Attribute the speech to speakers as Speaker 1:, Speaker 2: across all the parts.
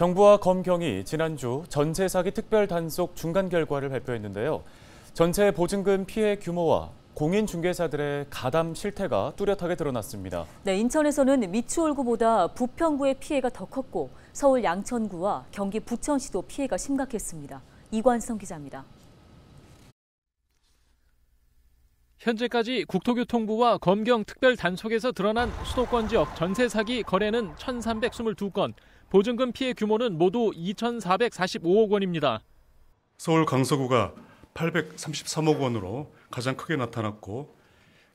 Speaker 1: 정부와 검경이 지난주 전체 사기 특별 단속 중간 결과를 발표했는데요. 전체 보증금 피해 규모와 공인 중개사들의 가담 실태가 뚜렷하게 드러났습니다.
Speaker 2: 네, 인천에서는 미추홀구보다 부평구의 피해가 더 컸고 서울 양천구와 경기 부천시도 피해가 심각했습니다. 이관성 기자입니다.
Speaker 3: 현재까지 국토교통부와 검경 특별 단속에서 드러난 수도권 지역 전세 사기 거래는 1,322건, 보증금 피해 규모는 모두 2,445억 원입니다.
Speaker 4: 서울 강서구가 833억 원으로 가장 크게 나타났고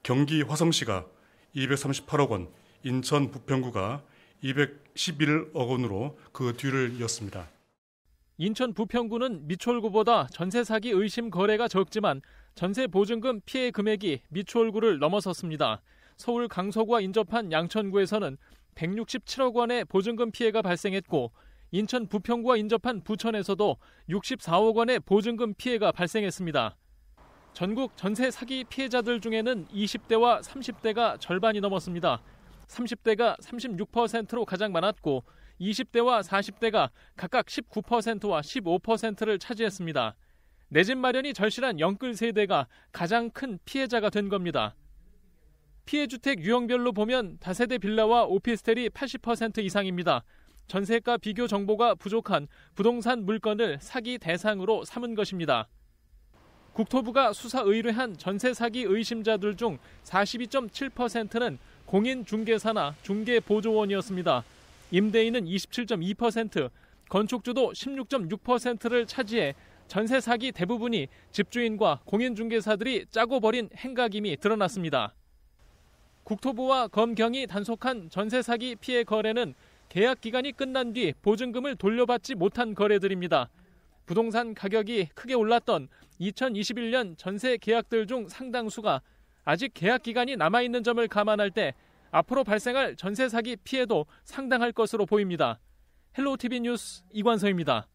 Speaker 4: 경기 화성시가 238억 원, 인천 부평구가 211억 원으로 그 뒤를 이었습니다.
Speaker 3: 인천 부평구는 미추홀구보다 전세 사기 의심 거래가 적지만 전세 보증금 피해 금액이 미추홀구를 넘어섰습니다. 서울 강서구와 인접한 양천구에서는 167억 원의 보증금 피해가 발생했고 인천 부평구와 인접한 부천에서도 64억 원의 보증금 피해가 발생했습니다. 전국 전세 사기 피해자들 중에는 20대와 30대가 절반이 넘었습니다. 30대가 36%로 가장 많았고 20대와 40대가 각각 19%와 15%를 차지했습니다. 내 집 마련이 절실한 영끌 세대가 가장 큰 피해자가 된 겁니다. 피해 주택 유형별로 보면 다세대 빌라와 오피스텔이 80% 이상입니다. 전세가 비교 정보가 부족한 부동산 물건을 사기 대상으로 삼은 것입니다. 국토부가 수사 의뢰한 전세 사기 의심자들 중 42.7%는 공인 중개사나 중개 보조원이었습니다. 임대인은 27.2%, 건축주도 16.6%를 차지해 전세 사기 대부분이 집주인과 공인 중개사들이 짜고 버린 행각임이 드러났습니다. 국토부와 검경이 단속한 전세 사기 피해 거래는 계약 기간이 끝난 뒤 보증금을 돌려받지 못한 거래들입니다. 부동산 가격이 크게 올랐던 2021년 전세 계약들 중 상당수가 아직 계약 기간이 남아 있는 점을 감안할 때 앞으로 발생할 전세 사기 피해도 상당할 것으로 보입니다. 헬로 TV 뉴스 이관서입니다.